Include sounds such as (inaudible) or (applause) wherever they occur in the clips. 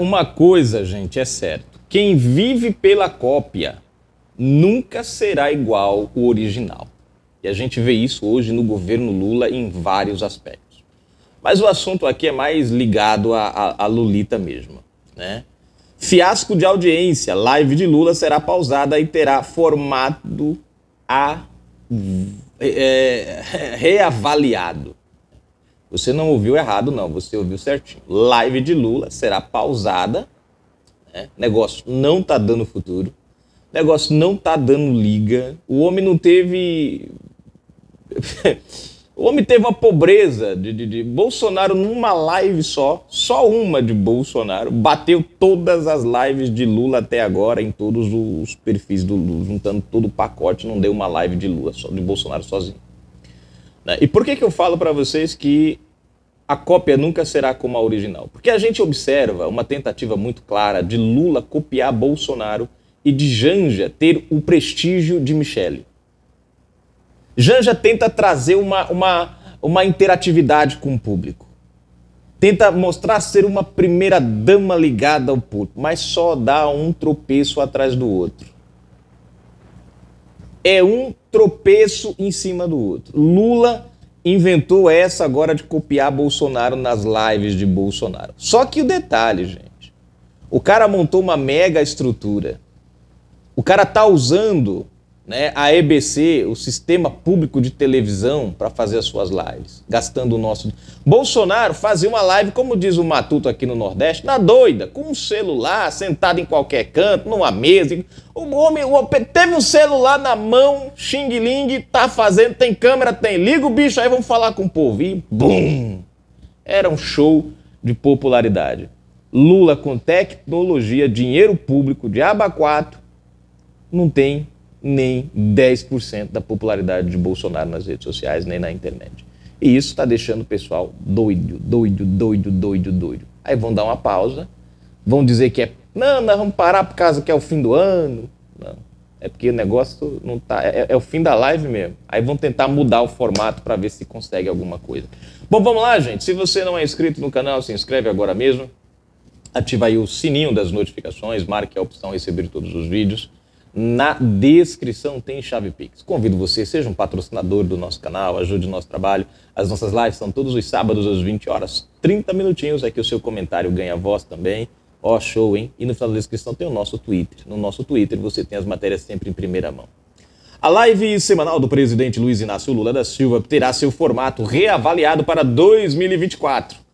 Uma coisa, gente, é certo. Quem vive pela cópia nunca será igual o original. E a gente vê isso hoje no governo Lula em vários aspectos. Mas o assunto aqui é mais ligado à Lulita mesmo, né? Fiasco de audiência. Live de Lula será pausada e terá formato a é, é reavaliado. Você não ouviu errado, não. Você ouviu certinho. Live de Lula será pausada. Né? Negócio não tá dando futuro. Negócio não tá dando liga. O homem não teve. (laughs) o homem teve uma pobreza de, de, de Bolsonaro numa live só, só uma de Bolsonaro, bateu todas as lives de Lula até agora em todos os perfis do Lula, juntando todo o pacote, não deu uma live de Lula, só de Bolsonaro sozinho. Né? E por que, que eu falo para vocês que a cópia nunca será como a original? Porque a gente observa uma tentativa muito clara de Lula copiar Bolsonaro e de Janja ter o prestígio de Michele. Janja tenta trazer uma, uma, uma interatividade com o público. Tenta mostrar ser uma primeira dama ligada ao público, mas só dá um tropeço atrás do outro. É um tropeço em cima do outro. Lula inventou essa agora de copiar Bolsonaro nas lives de Bolsonaro. Só que o detalhe, gente, o cara montou uma mega estrutura. O cara tá usando né, a EBC, o sistema público de televisão, para fazer as suas lives, gastando o nosso. Bolsonaro fazia uma live, como diz o Matuto aqui no Nordeste, na doida, com um celular, sentado em qualquer canto, numa mesa. O homem o... teve um celular na mão, xing-ling, tá fazendo, tem câmera, tem. Liga o bicho aí, vamos falar com o povo. E bum! Era um show de popularidade. Lula com tecnologia, dinheiro público de aba 4, não tem nem 10% da popularidade de Bolsonaro nas redes sociais, nem na internet. E isso está deixando o pessoal doido, doido, doido, doido, doido. Aí vão dar uma pausa, vão dizer que é. Não, nós vamos parar por causa que é o fim do ano. Não. É porque o negócio não tá. É, é, é o fim da live mesmo. Aí vão tentar mudar o formato para ver se consegue alguma coisa. Bom, vamos lá, gente. Se você não é inscrito no canal, se inscreve agora mesmo. Ativa aí o sininho das notificações, marque a opção receber todos os vídeos. Na descrição tem chave Pix. Convido você, seja um patrocinador do nosso canal, ajude o nosso trabalho. As nossas lives são todos os sábados às 20 horas, 30 minutinhos. É que o seu comentário ganha voz também. Ó, oh, show, hein? E no final da descrição tem o nosso Twitter. No nosso Twitter você tem as matérias sempre em primeira mão. A live semanal do presidente Luiz Inácio Lula da Silva terá seu formato reavaliado para 2024.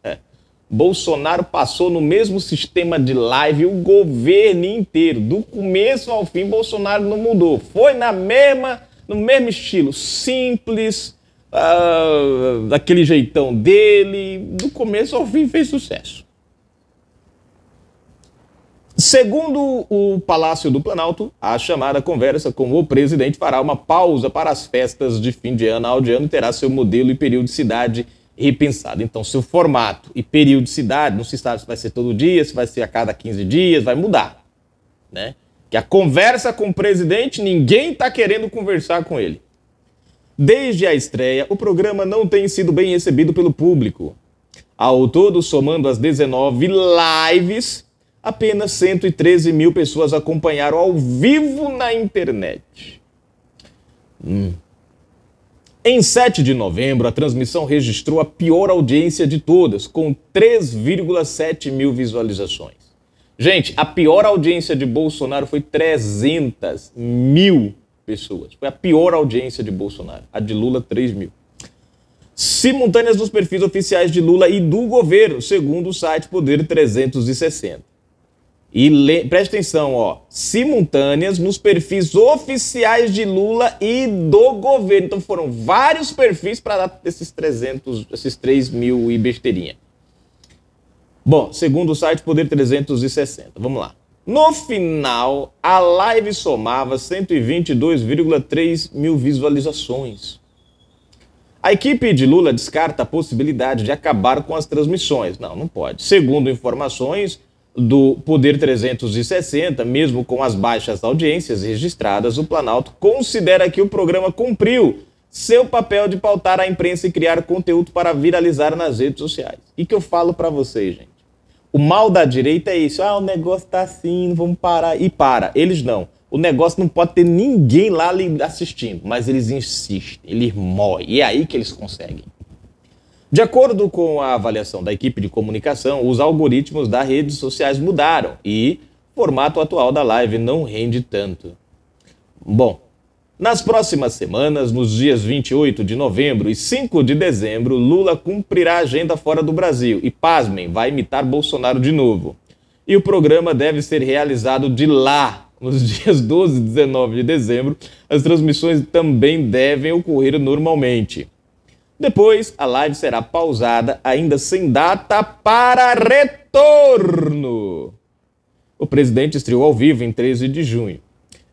Bolsonaro passou no mesmo sistema de live o governo inteiro, do começo ao fim. Bolsonaro não mudou, foi na mesma, no mesmo estilo, simples, uh, daquele jeitão dele, do começo ao fim fez sucesso. Segundo o Palácio do Planalto, a chamada conversa com o presidente fará uma pausa para as festas de fim de ano. A ano terá seu modelo e periodicidade repensado. Então, seu formato e periodicidade, não se sabe se vai ser todo dia, se vai ser a cada 15 dias, vai mudar. Né? Que a conversa com o presidente, ninguém está querendo conversar com ele. Desde a estreia, o programa não tem sido bem recebido pelo público. Ao todo, somando as 19 lives, apenas 113 mil pessoas acompanharam ao vivo na internet. Hum. Em 7 de novembro, a transmissão registrou a pior audiência de todas, com 3,7 mil visualizações. Gente, a pior audiência de Bolsonaro foi 300 mil pessoas. Foi a pior audiência de Bolsonaro. A de Lula, 3 mil. Simultâneas nos perfis oficiais de Lula e do governo, segundo o site Poder 360. E le... atenção, ó, simultâneas nos perfis oficiais de Lula e do governo. Então foram vários perfis para dar esses 300, esses 3 mil e besteirinha. Bom, segundo o site Poder 360, vamos lá. No final, a live somava 122,3 mil visualizações. A equipe de Lula descarta a possibilidade de acabar com as transmissões. Não, não pode. Segundo informações do Poder 360, mesmo com as baixas audiências registradas, o Planalto considera que o programa cumpriu seu papel de pautar a imprensa e criar conteúdo para viralizar nas redes sociais. E que eu falo para vocês, gente. O mal da direita é isso. Ah, o negócio tá assim, vamos parar. E para. Eles não. O negócio não pode ter ninguém lá assistindo, mas eles insistem, eles morrem. E é aí que eles conseguem. De acordo com a avaliação da equipe de comunicação, os algoritmos das redes sociais mudaram e o formato atual da live não rende tanto. Bom, nas próximas semanas, nos dias 28 de novembro e 5 de dezembro, Lula cumprirá a agenda fora do Brasil e, pasmem, vai imitar Bolsonaro de novo. E o programa deve ser realizado de lá. Nos (laughs) dias 12 e 19 de dezembro, as transmissões também devem ocorrer normalmente. Depois, a live será pausada, ainda sem data para retorno. O presidente estreou ao vivo em 13 de junho,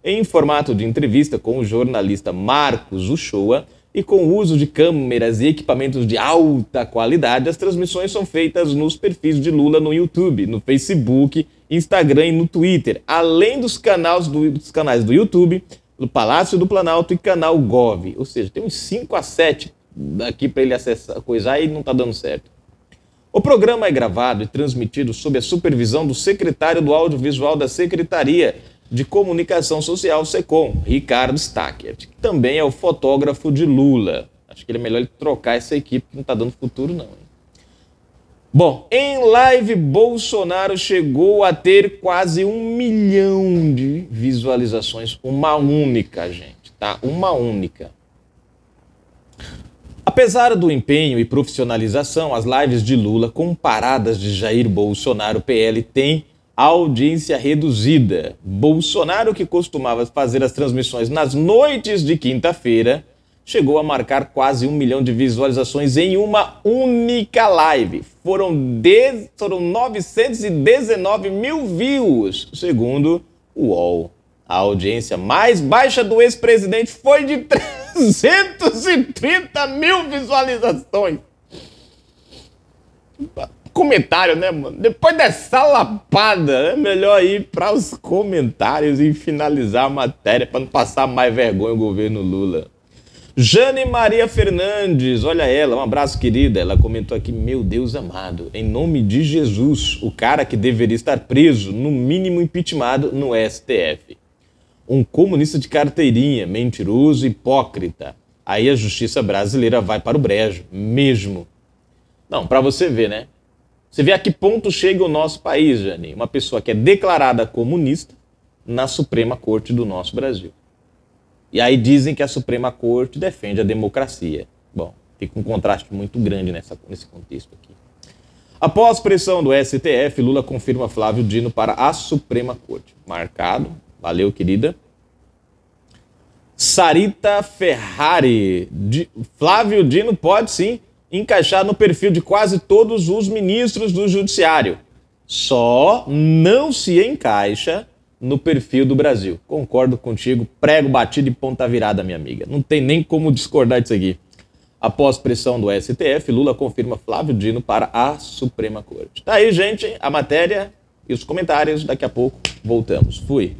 em formato de entrevista com o jornalista Marcos Uchoa e com o uso de câmeras e equipamentos de alta qualidade, as transmissões são feitas nos perfis de Lula no YouTube, no Facebook, Instagram e no Twitter, além dos canais do, dos canais do YouTube, do Palácio do Planalto e canal Gov. Ou seja, tem uns 5 a 7 aqui para ele acessar, coisa e não está dando certo. O programa é gravado e transmitido sob a supervisão do secretário do Audiovisual da Secretaria de Comunicação Social, SECOM, Ricardo Stackert, que também é o fotógrafo de Lula. Acho que ele é melhor ele trocar essa equipe, que não está dando futuro, não. Bom, em live, Bolsonaro chegou a ter quase um milhão de visualizações. Uma única, gente, tá? Uma única. Apesar do empenho e profissionalização, as lives de Lula comparadas de Jair Bolsonaro PL têm audiência reduzida. Bolsonaro, que costumava fazer as transmissões nas noites de quinta-feira, chegou a marcar quase um milhão de visualizações em uma única live. Foram, de... Foram 919 mil views, segundo o UOL. A audiência mais baixa do ex-presidente foi de 330 (laughs) mil visualizações. Comentário, né, mano? Depois dessa lapada, é melhor ir para os comentários e finalizar a matéria para não passar mais vergonha o governo Lula. Jane Maria Fernandes, olha ela, um abraço querida. Ela comentou aqui: Meu Deus amado, em nome de Jesus, o cara que deveria estar preso, no mínimo impeachmentado no STF um comunista de carteirinha, mentiroso, hipócrita. Aí a justiça brasileira vai para o brejo, mesmo. Não, para você ver, né? Você vê a que ponto chega o nosso país, Jani. Uma pessoa que é declarada comunista na Suprema Corte do nosso Brasil. E aí dizem que a Suprema Corte defende a democracia. Bom, fica um contraste muito grande nessa, nesse contexto aqui. Após pressão do STF, Lula confirma Flávio Dino para a Suprema Corte. Marcado Valeu, querida. Sarita Ferrari. Flávio Dino pode sim encaixar no perfil de quase todos os ministros do Judiciário. Só não se encaixa no perfil do Brasil. Concordo contigo, prego batido e ponta virada, minha amiga. Não tem nem como discordar disso aqui. Após pressão do STF, Lula confirma Flávio Dino para a Suprema Corte. Tá aí, gente, a matéria e os comentários. Daqui a pouco voltamos. Fui.